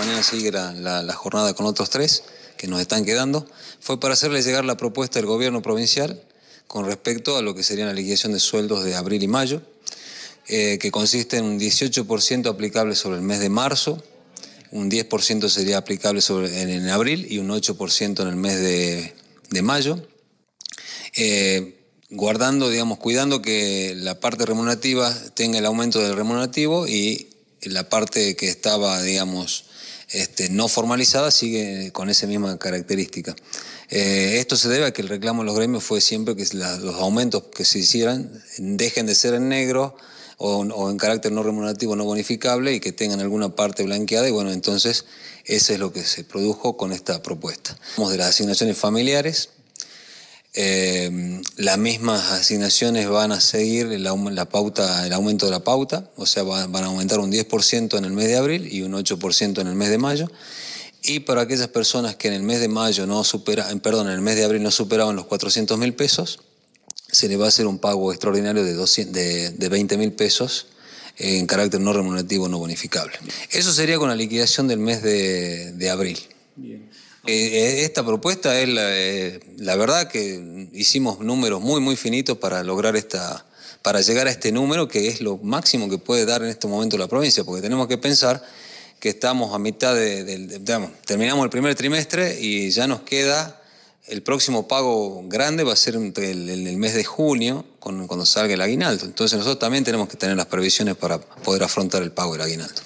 mañana sigue la, jornada con otros tres que nos están quedando, fue para hacerle llegar la propuesta del gobierno provincial con respecto a lo que sería la liquidación de sueldos de abril y mayo, eh, que consiste en un 18% aplicable sobre el mes de marzo, un 10% sería aplicable sobre, en, abril y un 8% en el mes de, mayo. Eh, guardando, digamos, cuidando que la parte remunerativa tenga el aumento del remunerativo y la parte que estaba, digamos, este, no formalizada sigue con esa misma característica. Eh, esto se debe a que el reclamo de los gremios fue siempre que los aumentos que se hicieran dejen de ser en negro o, en carácter no remunerativo, no bonificable y que tengan alguna parte blanqueada. Y bueno, entonces eso es lo que se produjo con esta propuesta. Vamos de las asignaciones familiares, Em, las mismas asignaciones van a seguir la, pauta, el aumento de la pauta, o sea, van, a aumentar un 10% en el mes de abril y un 8% en el mes de mayo. Y para aquellas personas que en el mes de mayo no supera, perdón, en el mes de abril no superaban los 400 mil pesos, se le va a hacer un pago extraordinario de, de, 20 mil pesos en carácter no remunerativo no bonificable. Eso sería con la liquidación del mes de abril. Eh, eh, esta propuesta es eh, la, verdad que hicimos números muy, muy finitos para lograr esta, para llegar a este número que es lo máximo que puede dar en este momento la provincia, porque tenemos que pensar que estamos a mitad del, de, terminamos el primer trimestre y ya nos queda el próximo pago grande va a ser en el, mes de junio, cuando salga el aguinaldo. Entonces nosotros también tenemos que tener las previsiones para poder afrontar el pago del aguinaldo.